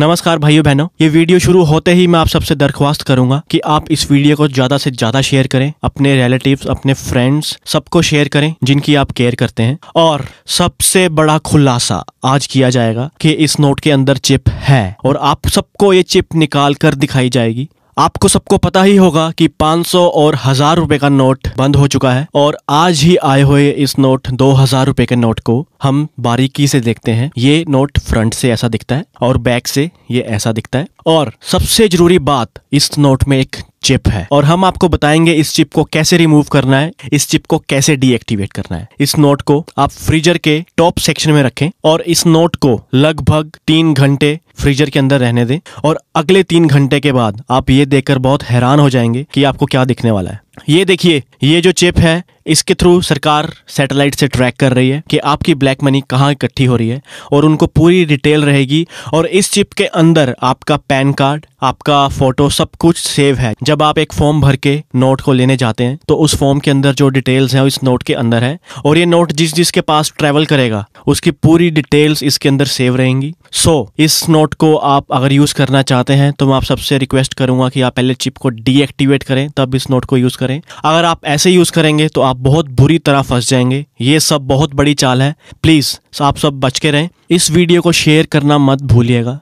नमस्कार भाइयों बहनों ये वीडियो शुरू होते ही मैं आप सबसे दरख्वास्त करूंगा कि आप इस वीडियो को ज्यादा से ज्यादा शेयर करें अपने रिलेटिव्स अपने फ्रेंड्स सबको शेयर करें जिनकी आप केयर करते हैं और सबसे बड़ा खुलासा आज किया जाएगा कि इस नोट के अंदर चिप है और आप सबको ये चिप निकाल कर दिखाई जाएगी आपको सबको पता ही होगा कि 500 और हजार रुपए का नोट बंद हो चुका है और आज ही आए हुए इस नोट दो हजार रुपए के नोट को हम बारीकी से देखते हैं ये नोट फ्रंट से ऐसा दिखता है और बैक से ये ऐसा दिखता है और सबसे जरूरी बात इस नोट में एक चिप है और हम आपको बताएंगे इस चिप को कैसे रिमूव करना है इस चिप को कैसे डीएक्टिवेट करना है इस नोट को आप फ्रीजर के टॉप सेक्शन में रखें और इस नोट को लगभग तीन घंटे फ्रीजर के अंदर रहने दें और अगले तीन घंटे के बाद आप ये देखकर बहुत हैरान हो जाएंगे कि आपको क्या दिखने वाला है ये देखिए ये जो चिप है इसके थ्रू सरकार सैटेलाइट से ट्रैक कर रही है कि आपकी ब्लैक मनी कहाँ इकट्ठी हो रही है और उनको पूरी डिटेल रहेगी और इस चिप के अंदर आपका पैन कार्ड आपका फोटो सब कुछ सेव है जब आप एक फॉर्म भर के नोट को लेने जाते हैं तो उस फॉर्म के अंदर जो डिटेल्स हैं इस नोट के अंदर है और ये नोट जिस जिसके पास ट्रेवल करेगा उसकी पूरी डिटेल्स इसके अंदर सेव रहेंगी सो so, इस नोट नोट को आप अगर यूज़ करना चाहते हैं तो मैं आप सबसे रिक्वेस्ट करूंगा कि आप पहले चिप को डीएक्टिवेट करें तब इस नोट को यूज़ करें अगर आप ऐसे यूज़ करेंगे तो आप बहुत बुरी तरह फंस जाएंगे ये सब बहुत बड़ी चाल है प्लीज़ आप सब बच के रहें इस वीडियो को शेयर करना मत भूलिएगा